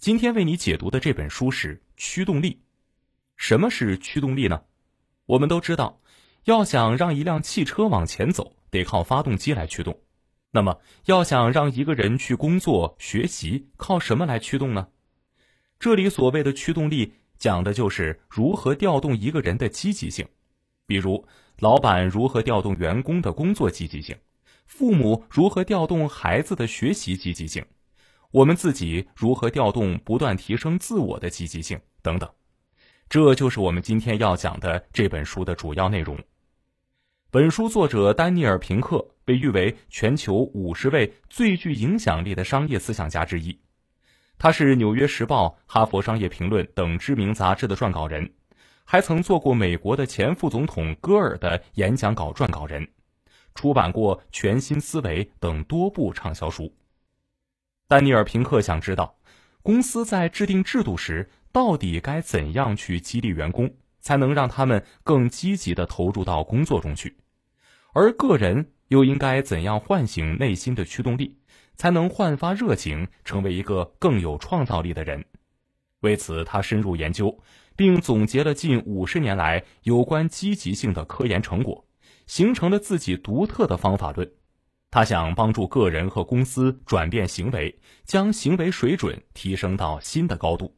今天为你解读的这本书是《驱动力》。什么是驱动力呢？我们都知道，要想让一辆汽车往前走，得靠发动机来驱动。那么，要想让一个人去工作、学习，靠什么来驱动呢？这里所谓的驱动力，讲的就是如何调动一个人的积极性。比如，老板如何调动员工的工作积极性，父母如何调动孩子的学习积极性。我们自己如何调动、不断提升自我的积极性等等，这就是我们今天要讲的这本书的主要内容。本书作者丹尼尔·平克被誉为全球五十位最具影响力的商业思想家之一，他是《纽约时报》《哈佛商业评论》等知名杂志的撰稿人，还曾做过美国的前副总统戈尔的演讲稿撰稿人，出版过《全新思维》等多部畅销书。丹尼尔·平克想知道，公司在制定制度时到底该怎样去激励员工，才能让他们更积极地投入到工作中去；而个人又应该怎样唤醒内心的驱动力，才能焕发热情，成为一个更有创造力的人？为此，他深入研究，并总结了近五十年来有关积极性的科研成果，形成了自己独特的方法论。他想帮助个人和公司转变行为，将行为水准提升到新的高度。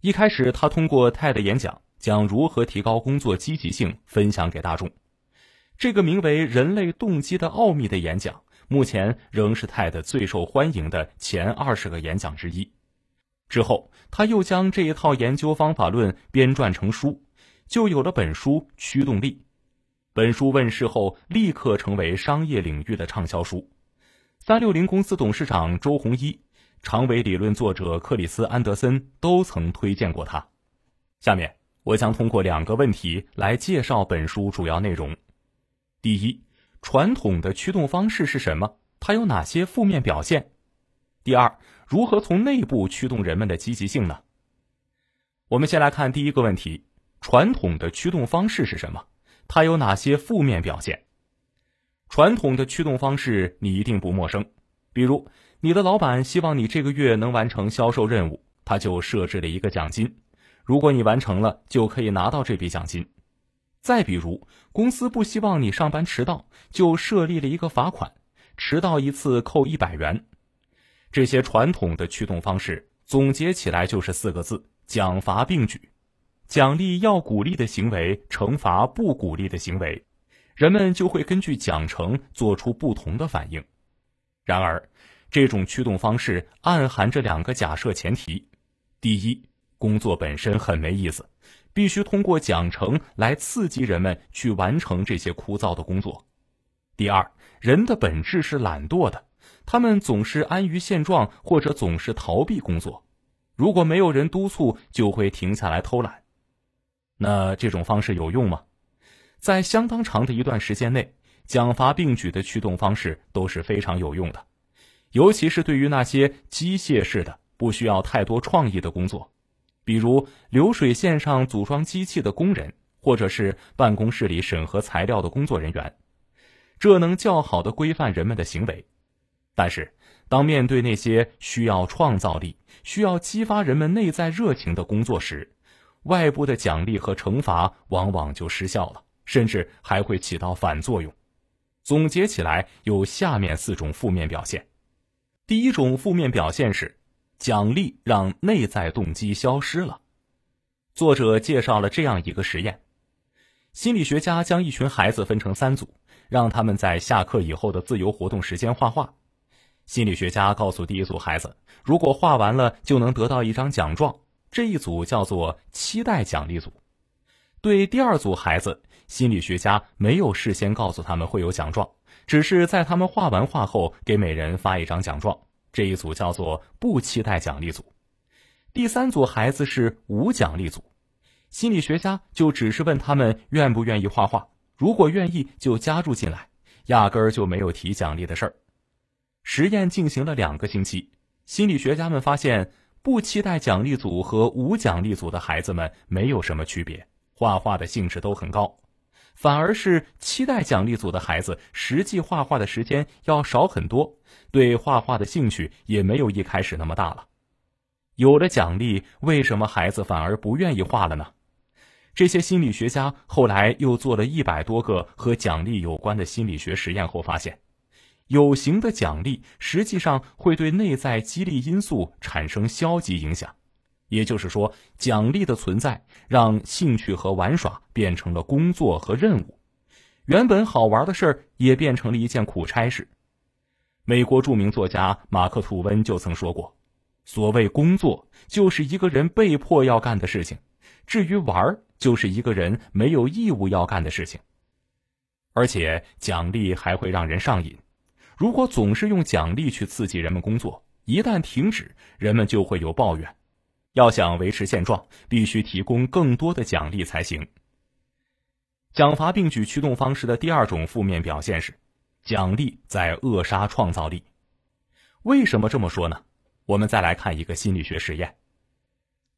一开始，他通过泰的演讲，将如何提高工作积极性分享给大众。这个名为《人类动机的奥秘》的演讲，目前仍是泰的最受欢迎的前二十个演讲之一。之后，他又将这一套研究方法论编撰成书，就有了本书《驱动力》。本书问世后，立刻成为商业领域的畅销书。三六零公司董事长周鸿祎、长尾理论作者克里斯安德森都曾推荐过他。下面，我将通过两个问题来介绍本书主要内容。第一，传统的驱动方式是什么？它有哪些负面表现？第二，如何从内部驱动人们的积极性呢？我们先来看第一个问题：传统的驱动方式是什么？它有哪些负面表现？传统的驱动方式你一定不陌生，比如你的老板希望你这个月能完成销售任务，他就设置了一个奖金，如果你完成了就可以拿到这笔奖金。再比如，公司不希望你上班迟到，就设立了一个罚款，迟到一次扣一百元。这些传统的驱动方式总结起来就是四个字：奖罚并举。奖励要鼓励的行为，惩罚不鼓励的行为，人们就会根据奖惩做出不同的反应。然而，这种驱动方式暗含着两个假设前提：第一，工作本身很没意思，必须通过奖惩来刺激人们去完成这些枯燥的工作；第二，人的本质是懒惰的，他们总是安于现状或者总是逃避工作，如果没有人督促，就会停下来偷懒。那这种方式有用吗？在相当长的一段时间内，奖罚并举的驱动方式都是非常有用的，尤其是对于那些机械式的、不需要太多创意的工作，比如流水线上组装机器的工人，或者是办公室里审核材料的工作人员，这能较好的规范人们的行为。但是，当面对那些需要创造力、需要激发人们内在热情的工作时，外部的奖励和惩罚往往就失效了，甚至还会起到反作用。总结起来有下面四种负面表现。第一种负面表现是，奖励让内在动机消失了。作者介绍了这样一个实验：心理学家将一群孩子分成三组，让他们在下课以后的自由活动时间画画。心理学家告诉第一组孩子，如果画完了就能得到一张奖状。这一组叫做期待奖励组，对第二组孩子，心理学家没有事先告诉他们会有奖状，只是在他们画完画后给每人发一张奖状。这一组叫做不期待奖励组。第三组孩子是无奖励组，心理学家就只是问他们愿不愿意画画，如果愿意就加入进来，压根儿就没有提奖励的事儿。实验进行了两个星期，心理学家们发现。不期待奖励组和无奖励组的孩子们没有什么区别，画画的兴致都很高，反而是期待奖励组的孩子实际画画的时间要少很多，对画画的兴趣也没有一开始那么大了。有了奖励，为什么孩子反而不愿意画了呢？这些心理学家后来又做了一百多个和奖励有关的心理学实验后发现。有形的奖励实际上会对内在激励因素产生消极影响，也就是说，奖励的存在让兴趣和玩耍变成了工作和任务，原本好玩的事儿也变成了一件苦差事。美国著名作家马克·吐温就曾说过：“所谓工作，就是一个人被迫要干的事情；至于玩儿，就是一个人没有义务要干的事情。”而且，奖励还会让人上瘾。如果总是用奖励去刺激人们工作，一旦停止，人们就会有抱怨。要想维持现状，必须提供更多的奖励才行。奖罚并举驱动方式的第二种负面表现是，奖励在扼杀创造力。为什么这么说呢？我们再来看一个心理学实验。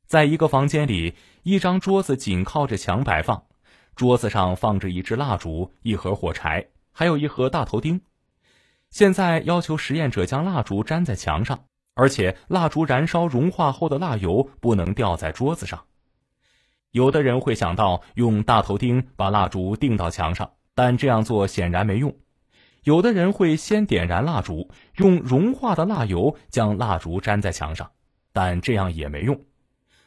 在一个房间里，一张桌子紧靠着墙摆放，桌子上放着一支蜡烛、一盒火柴，还有一盒大头钉。现在要求实验者将蜡烛粘在墙上，而且蜡烛燃烧融化后的蜡油不能掉在桌子上。有的人会想到用大头钉把蜡烛钉到墙上，但这样做显然没用。有的人会先点燃蜡烛，用融化的蜡油将蜡烛粘在墙上，但这样也没用。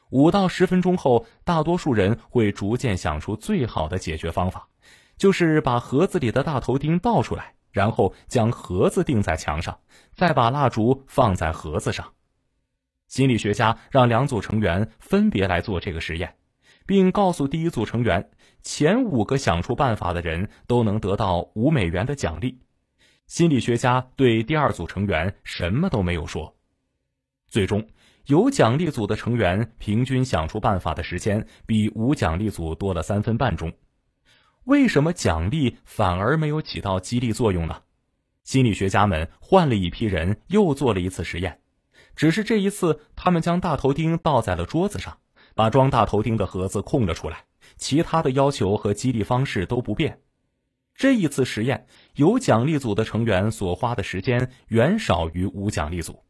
五到十分钟后，大多数人会逐渐想出最好的解决方法，就是把盒子里的大头钉倒出来。然后将盒子钉在墙上，再把蜡烛放在盒子上。心理学家让两组成员分别来做这个实验，并告诉第一组成员，前五个想出办法的人都能得到五美元的奖励。心理学家对第二组成员什么都没有说。最终，有奖励组的成员平均想出办法的时间比无奖励组多了三分半钟。为什么奖励反而没有起到激励作用呢？心理学家们换了一批人，又做了一次实验，只是这一次他们将大头钉倒在了桌子上，把装大头钉的盒子空了出来，其他的要求和激励方式都不变。这一次实验，有奖励组的成员所花的时间远少于无奖励组。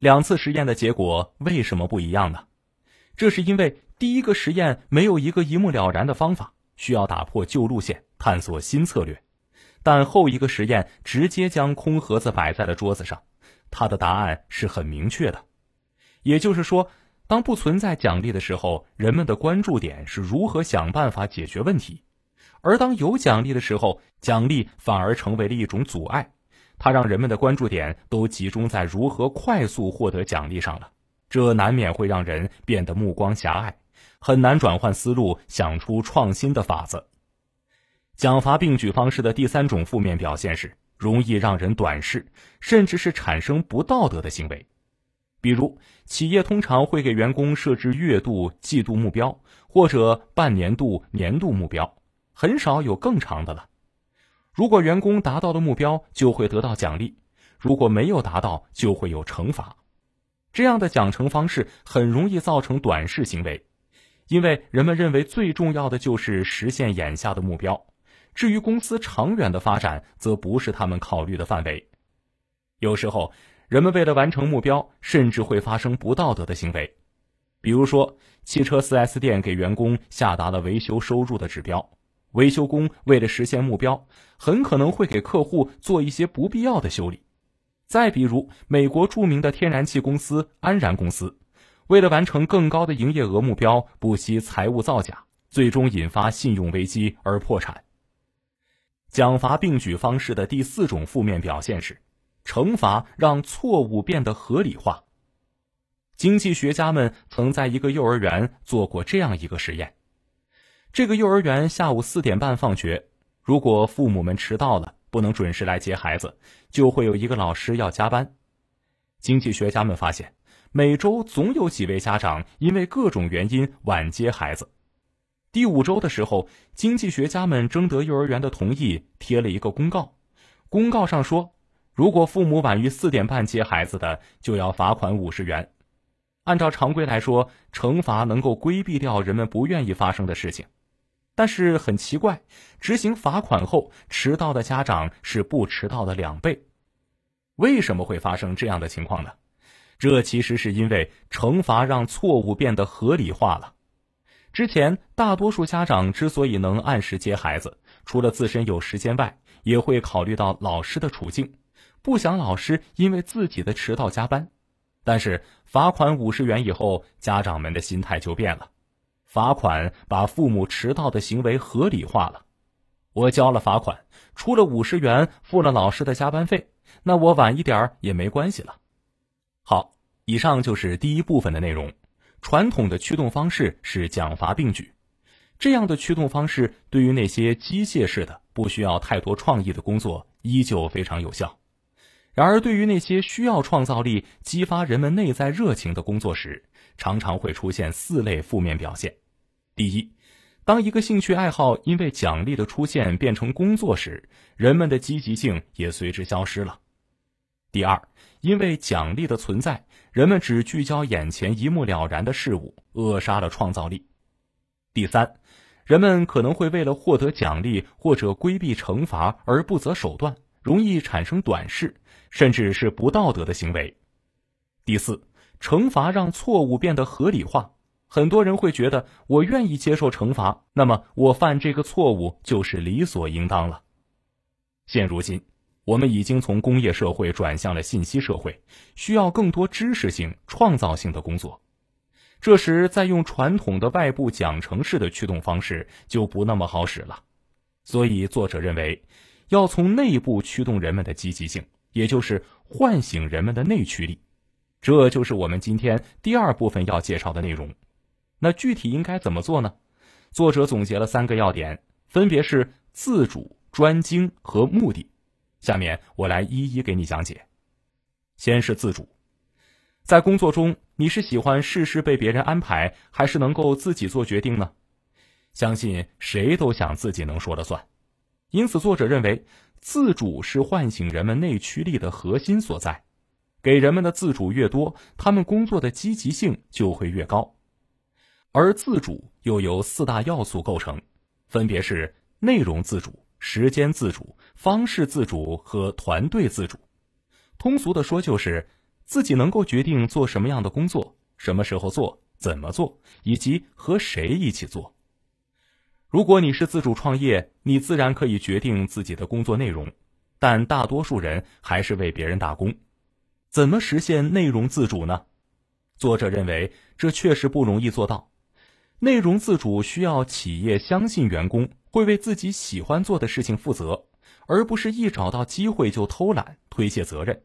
两次实验的结果为什么不一样呢？这是因为第一个实验没有一个一目了然的方法。需要打破旧路线，探索新策略。但后一个实验直接将空盒子摆在了桌子上，它的答案是很明确的。也就是说，当不存在奖励的时候，人们的关注点是如何想办法解决问题；而当有奖励的时候，奖励反而成为了一种阻碍，它让人们的关注点都集中在如何快速获得奖励上了。这难免会让人变得目光狭隘。很难转换思路，想出创新的法子。奖罚并举方式的第三种负面表现是，容易让人短视，甚至是产生不道德的行为。比如，企业通常会给员工设置月度、季度目标，或者半年度、年度目标，很少有更长的了。如果员工达到的目标，就会得到奖励；如果没有达到，就会有惩罚。这样的奖惩方式很容易造成短视行为。因为人们认为最重要的就是实现眼下的目标，至于公司长远的发展，则不是他们考虑的范围。有时候，人们为了完成目标，甚至会发生不道德的行为。比如说，汽车 4S 店给员工下达了维修收入的指标，维修工为了实现目标，很可能会给客户做一些不必要的修理。再比如，美国著名的天然气公司安然公司。为了完成更高的营业额目标，不惜财务造假，最终引发信用危机而破产。奖罚并举方式的第四种负面表现是，惩罚让错误变得合理化。经济学家们曾在一个幼儿园做过这样一个实验：这个幼儿园下午四点半放学，如果父母们迟到了，不能准时来接孩子，就会有一个老师要加班。经济学家们发现。每周总有几位家长因为各种原因晚接孩子。第五周的时候，经济学家们征得幼儿园的同意，贴了一个公告。公告上说，如果父母晚于四点半接孩子的，就要罚款五十元。按照常规来说，惩罚能够规避掉人们不愿意发生的事情。但是很奇怪，执行罚款后，迟到的家长是不迟到的两倍。为什么会发生这样的情况呢？这其实是因为惩罚让错误变得合理化了。之前大多数家长之所以能按时接孩子，除了自身有时间外，也会考虑到老师的处境，不想老师因为自己的迟到加班。但是罚款五十元以后，家长们的心态就变了。罚款把父母迟到的行为合理化了。我交了罚款，出了五十元，付了老师的加班费，那我晚一点儿也没关系了。好。以上就是第一部分的内容。传统的驱动方式是奖罚并举，这样的驱动方式对于那些机械式的、不需要太多创意的工作依旧非常有效。然而，对于那些需要创造力、激发人们内在热情的工作时，常常会出现四类负面表现。第一，当一个兴趣爱好因为奖励的出现变成工作时，人们的积极性也随之消失了。第二，因为奖励的存在，人们只聚焦眼前一目了然的事物，扼杀了创造力。第三，人们可能会为了获得奖励或者规避惩罚而不择手段，容易产生短视，甚至是不道德的行为。第四，惩罚让错误变得合理化，很多人会觉得我愿意接受惩罚，那么我犯这个错误就是理所应当了。现如今。我们已经从工业社会转向了信息社会，需要更多知识性、创造性的工作。这时，再用传统的外部奖惩式的驱动方式就不那么好使了。所以，作者认为要从内部驱动人们的积极性，也就是唤醒人们的内驱力。这就是我们今天第二部分要介绍的内容。那具体应该怎么做呢？作者总结了三个要点，分别是自主、专精和目的。下面我来一一给你讲解。先是自主，在工作中，你是喜欢事事被别人安排，还是能够自己做决定呢？相信谁都想自己能说了算。因此，作者认为自主是唤醒人们内驱力的核心所在。给人们的自主越多，他们工作的积极性就会越高。而自主又由四大要素构成，分别是内容自主。时间自主、方式自主和团队自主，通俗的说就是自己能够决定做什么样的工作、什么时候做、怎么做以及和谁一起做。如果你是自主创业，你自然可以决定自己的工作内容，但大多数人还是为别人打工。怎么实现内容自主呢？作者认为这确实不容易做到。内容自主需要企业相信员工。会为自己喜欢做的事情负责，而不是一找到机会就偷懒推卸责任，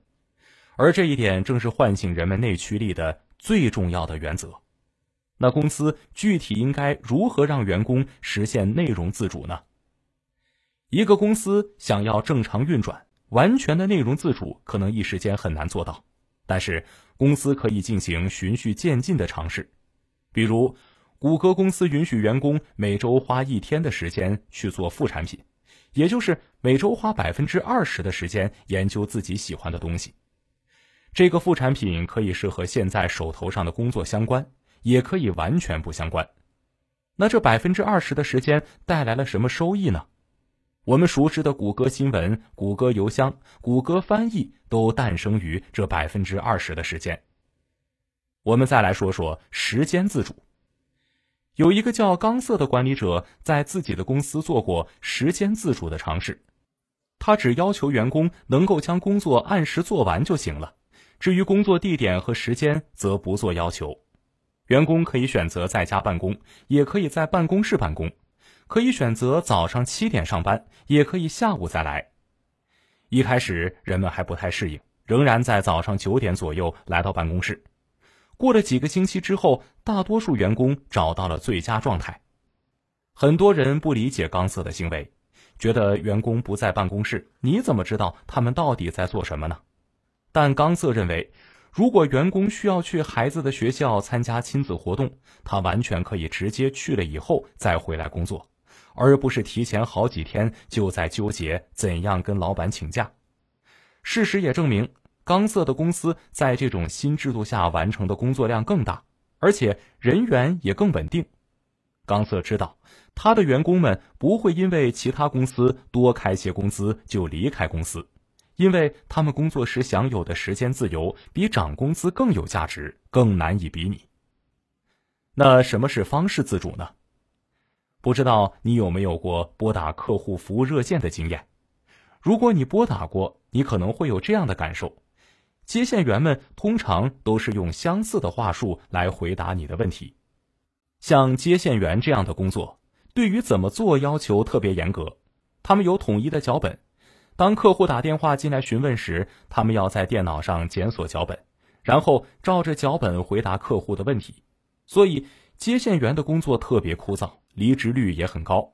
而这一点正是唤醒人们内驱力的最重要的原则。那公司具体应该如何让员工实现内容自主呢？一个公司想要正常运转，完全的内容自主可能一时间很难做到，但是公司可以进行循序渐进的尝试，比如。谷歌公司允许员工每周花一天的时间去做副产品，也就是每周花百分之二十的时间研究自己喜欢的东西。这个副产品可以是和现在手头上的工作相关，也可以完全不相关。那这百分之二十的时间带来了什么收益呢？我们熟知的谷歌新闻、谷歌邮箱、谷歌翻译都诞生于这百分之二十的时间。我们再来说说时间自主。有一个叫冈瑟的管理者，在自己的公司做过时间自主的尝试。他只要求员工能够将工作按时做完就行了，至于工作地点和时间，则不做要求。员工可以选择在家办公，也可以在办公室办公；可以选择早上七点上班，也可以下午再来。一开始，人们还不太适应，仍然在早上九点左右来到办公室。过了几个星期之后，大多数员工找到了最佳状态。很多人不理解钢瑟的行为，觉得员工不在办公室，你怎么知道他们到底在做什么呢？但钢瑟认为，如果员工需要去孩子的学校参加亲子活动，他完全可以直接去了以后再回来工作，而不是提前好几天就在纠结怎样跟老板请假。事实也证明。钢瑟的公司在这种新制度下完成的工作量更大，而且人员也更稳定。钢瑟知道，他的员工们不会因为其他公司多开些工资就离开公司，因为他们工作时享有的时间自由比涨工资更有价值，更难以比拟。那什么是方式自主呢？不知道你有没有过拨打客户服务热线的经验？如果你拨打过，你可能会有这样的感受。接线员们通常都是用相似的话术来回答你的问题。像接线员这样的工作，对于怎么做要求特别严格。他们有统一的脚本，当客户打电话进来询问时，他们要在电脑上检索脚本，然后照着脚本回答客户的问题。所以，接线员的工作特别枯燥，离职率也很高。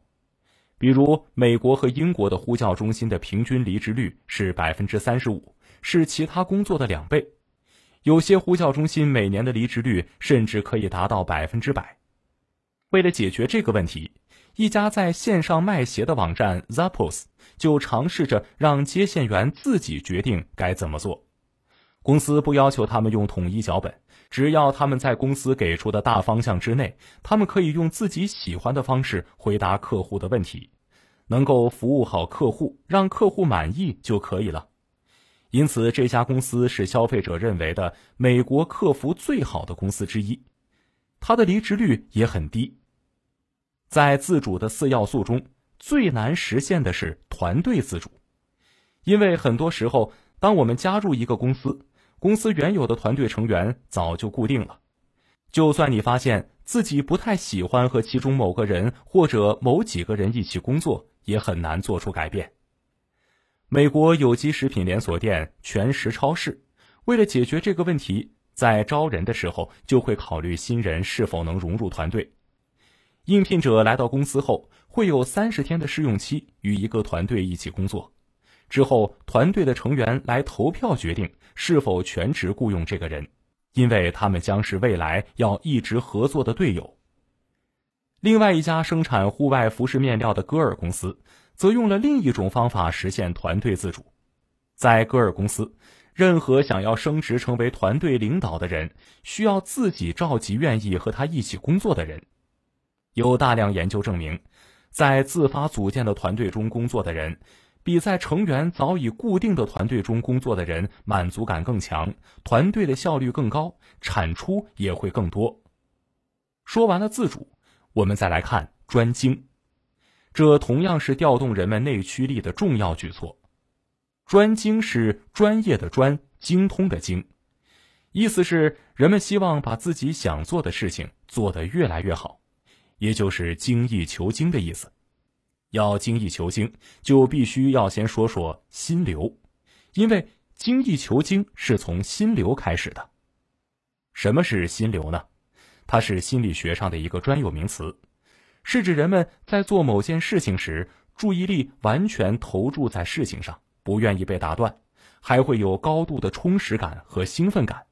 比如，美国和英国的呼叫中心的平均离职率是百分之三十五。是其他工作的两倍，有些呼叫中心每年的离职率甚至可以达到百分之百。为了解决这个问题，一家在线上卖鞋的网站 Zappos 就尝试着让接线员自己决定该怎么做。公司不要求他们用统一脚本，只要他们在公司给出的大方向之内，他们可以用自己喜欢的方式回答客户的问题，能够服务好客户，让客户满意就可以了。因此，这家公司是消费者认为的美国客服最好的公司之一，它的离职率也很低。在自主的四要素中，最难实现的是团队自主，因为很多时候，当我们加入一个公司，公司原有的团队成员早就固定了，就算你发现自己不太喜欢和其中某个人或者某几个人一起工作，也很难做出改变。美国有机食品连锁店全食超市，为了解决这个问题，在招人的时候就会考虑新人是否能融入团队。应聘者来到公司后，会有三十天的试用期，与一个团队一起工作。之后，团队的成员来投票决定是否全职雇佣这个人，因为他们将是未来要一直合作的队友。另外一家生产户外服饰面料的戈尔公司。则用了另一种方法实现团队自主，在戈尔公司，任何想要升职成为团队领导的人，需要自己召集愿意和他一起工作的人。有大量研究证明，在自发组建的团队中工作的人，比在成员早已固定的团队中工作的人，满足感更强，团队的效率更高，产出也会更多。说完了自主，我们再来看专精。这同样是调动人们内驱力的重要举措。专精是专业的专，精通的精，意思是人们希望把自己想做的事情做得越来越好，也就是精益求精的意思。要精益求精，就必须要先说说心流，因为精益求精是从心流开始的。什么是心流呢？它是心理学上的一个专有名词。是指人们在做某件事情时，注意力完全投注在事情上，不愿意被打断，还会有高度的充实感和兴奋感。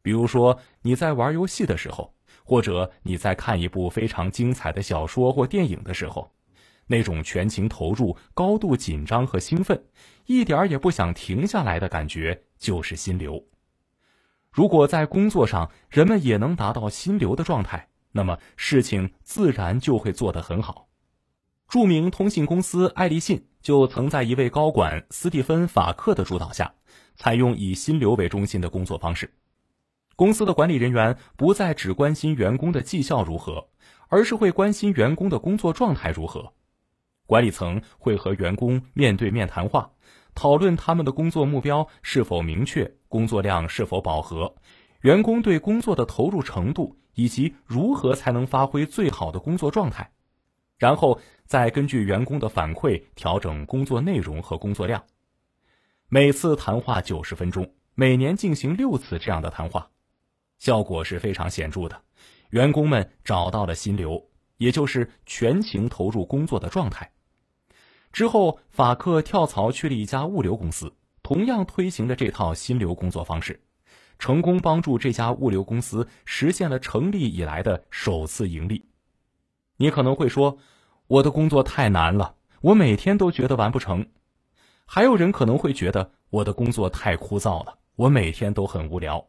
比如说，你在玩游戏的时候，或者你在看一部非常精彩的小说或电影的时候，那种全情投入、高度紧张和兴奋，一点儿也不想停下来的感觉，就是心流。如果在工作上，人们也能达到心流的状态。那么事情自然就会做得很好。著名通信公司爱立信就曾在一位高管斯蒂芬·法克的主导下，采用以心流为中心的工作方式。公司的管理人员不再只关心员工的绩效如何，而是会关心员工的工作状态如何。管理层会和员工面对面谈话，讨论他们的工作目标是否明确，工作量是否饱和，员工对工作的投入程度。以及如何才能发挥最好的工作状态，然后再根据员工的反馈调整工作内容和工作量。每次谈话九十分钟，每年进行六次这样的谈话，效果是非常显著的。员工们找到了心流，也就是全情投入工作的状态。之后，法克跳槽去了一家物流公司，同样推行了这套心流工作方式。成功帮助这家物流公司实现了成立以来的首次盈利。你可能会说，我的工作太难了，我每天都觉得完不成；还有人可能会觉得我的工作太枯燥了，我每天都很无聊。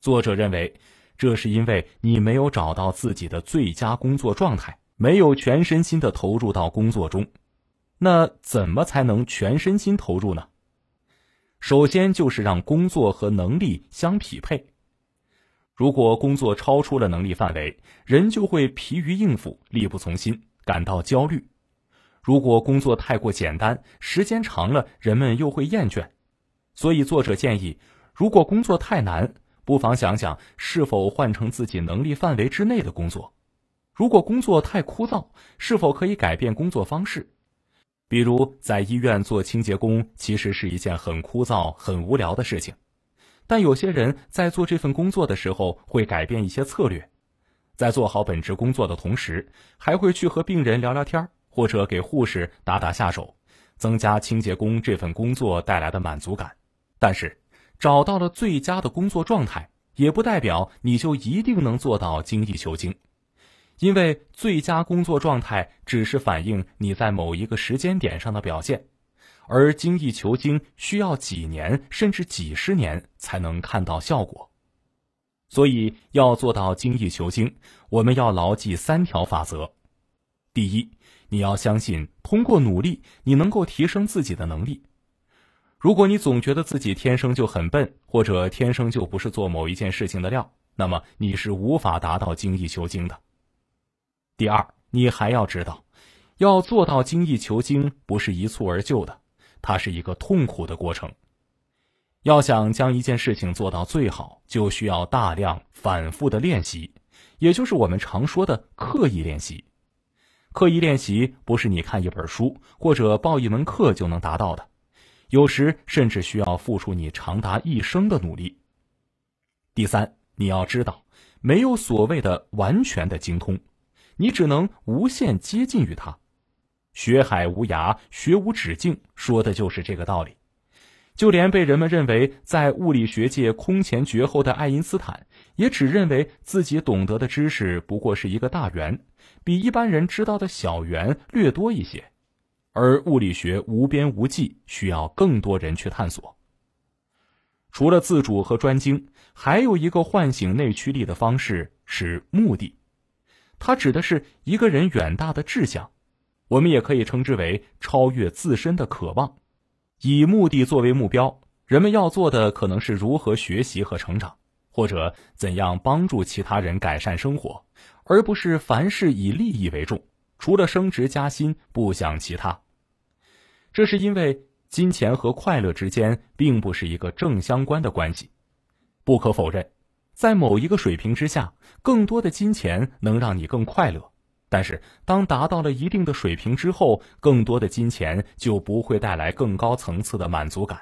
作者认为，这是因为你没有找到自己的最佳工作状态，没有全身心的投入到工作中。那怎么才能全身心投入呢？首先就是让工作和能力相匹配。如果工作超出了能力范围，人就会疲于应付、力不从心，感到焦虑；如果工作太过简单，时间长了，人们又会厌倦。所以，作者建议，如果工作太难，不妨想想是否换成自己能力范围之内的工作；如果工作太枯燥，是否可以改变工作方式？比如，在医院做清洁工，其实是一件很枯燥、很无聊的事情。但有些人在做这份工作的时候，会改变一些策略，在做好本职工作的同时，还会去和病人聊聊天，或者给护士打打下手，增加清洁工这份工作带来的满足感。但是，找到了最佳的工作状态，也不代表你就一定能做到精益求精。因为最佳工作状态只是反映你在某一个时间点上的表现，而精益求精需要几年甚至几十年才能看到效果。所以要做到精益求精，我们要牢记三条法则：第一，你要相信通过努力你能够提升自己的能力。如果你总觉得自己天生就很笨，或者天生就不是做某一件事情的料，那么你是无法达到精益求精的。第二，你还要知道，要做到精益求精不是一蹴而就的，它是一个痛苦的过程。要想将一件事情做到最好，就需要大量反复的练习，也就是我们常说的刻意练习。刻意练习不是你看一本书或者报一门课就能达到的，有时甚至需要付出你长达一生的努力。第三，你要知道，没有所谓的完全的精通。你只能无限接近于它。学海无涯，学无止境，说的就是这个道理。就连被人们认为在物理学界空前绝后的爱因斯坦，也只认为自己懂得的知识不过是一个大圆，比一般人知道的小圆略多一些。而物理学无边无际，需要更多人去探索。除了自主和专精，还有一个唤醒内驱力的方式是目的。它指的是一个人远大的志向，我们也可以称之为超越自身的渴望，以目的作为目标。人们要做的可能是如何学习和成长，或者怎样帮助其他人改善生活，而不是凡事以利益为重，除了升职加薪不想其他。这是因为金钱和快乐之间并不是一个正相关的关系。不可否认。在某一个水平之下，更多的金钱能让你更快乐，但是当达到了一定的水平之后，更多的金钱就不会带来更高层次的满足感。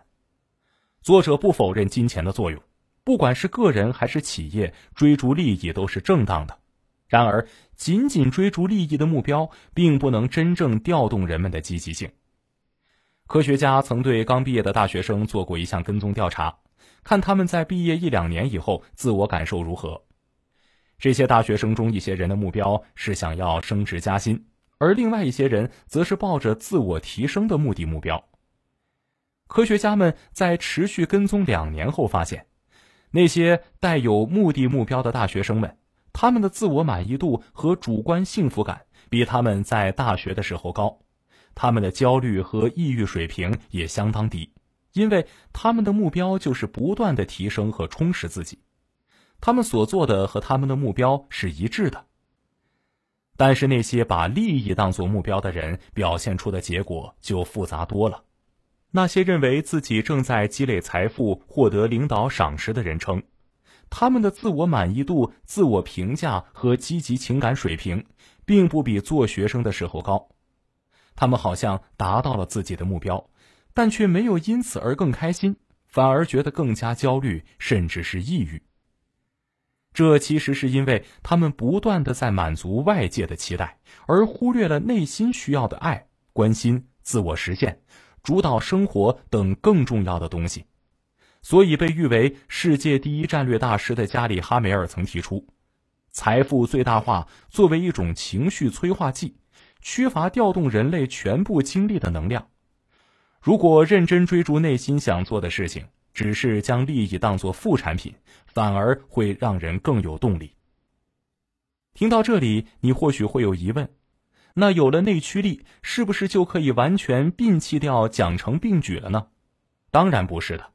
作者不否认金钱的作用，不管是个人还是企业，追逐利益都是正当的。然而，仅仅追逐利益的目标，并不能真正调动人们的积极性。科学家曾对刚毕业的大学生做过一项跟踪调查。看他们在毕业一两年以后自我感受如何。这些大学生中，一些人的目标是想要升职加薪，而另外一些人则是抱着自我提升的目的目标。科学家们在持续跟踪两年后发现，那些带有目的目标的大学生们，他们的自我满意度和主观幸福感比他们在大学的时候高，他们的焦虑和抑郁水平也相当低。因为他们的目标就是不断的提升和充实自己，他们所做的和他们的目标是一致的。但是那些把利益当做目标的人，表现出的结果就复杂多了。那些认为自己正在积累财富、获得领导赏识的人称，他们的自我满意度、自我评价和积极情感水平，并不比做学生的时候高。他们好像达到了自己的目标。但却没有因此而更开心，反而觉得更加焦虑，甚至是抑郁。这其实是因为他们不断的在满足外界的期待，而忽略了内心需要的爱、关心、自我实现、主导生活等更重要的东西。所以，被誉为世界第一战略大师的加里·哈梅尔曾提出，财富最大化作为一种情绪催化剂，缺乏调动人类全部精力的能量。如果认真追逐内心想做的事情，只是将利益当做副产品，反而会让人更有动力。听到这里，你或许会有疑问：那有了内驱力，是不是就可以完全摒弃掉奖惩并举了呢？当然不是的，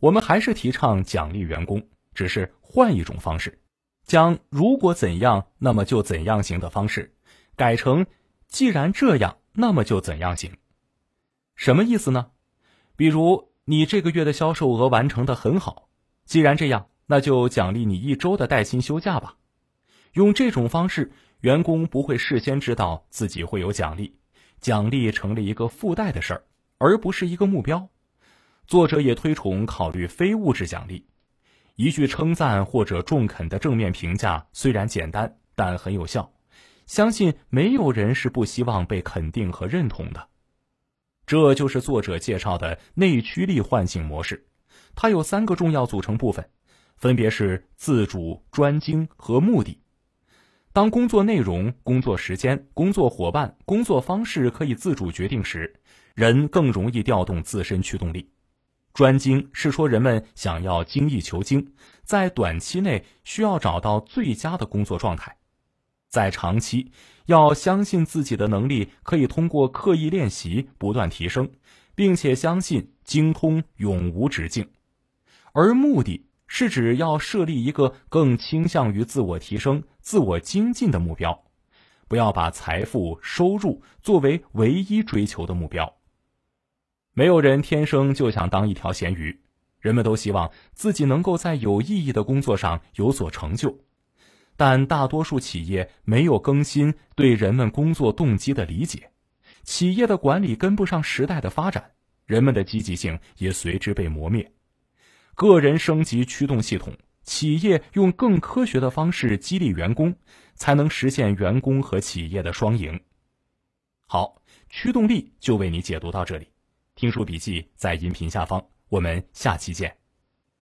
我们还是提倡奖励员工，只是换一种方式，将“如果怎样，那么就怎样行”的方式，改成“既然这样，那么就怎样行”。什么意思呢？比如你这个月的销售额完成的很好，既然这样，那就奖励你一周的带薪休假吧。用这种方式，员工不会事先知道自己会有奖励，奖励成了一个附带的事儿，而不是一个目标。作者也推崇考虑非物质奖励，一句称赞或者中肯的正面评价，虽然简单，但很有效。相信没有人是不希望被肯定和认同的。这就是作者介绍的内驱力唤醒模式，它有三个重要组成部分，分别是自主、专精和目的。当工作内容、工作时间、工作伙伴、工作方式可以自主决定时，人更容易调动自身驱动力。专精是说人们想要精益求精，在短期内需要找到最佳的工作状态。在长期，要相信自己的能力可以通过刻意练习不断提升，并且相信精通永无止境。而目的是指要设立一个更倾向于自我提升、自我精进的目标，不要把财富、收入作为唯一追求的目标。没有人天生就想当一条咸鱼，人们都希望自己能够在有意义的工作上有所成就。但大多数企业没有更新对人们工作动机的理解，企业的管理跟不上时代的发展，人们的积极性也随之被磨灭。个人升级驱动系统，企业用更科学的方式激励员工，才能实现员工和企业的双赢。好，驱动力就为你解读到这里。听书笔记在音频下方，我们下期见。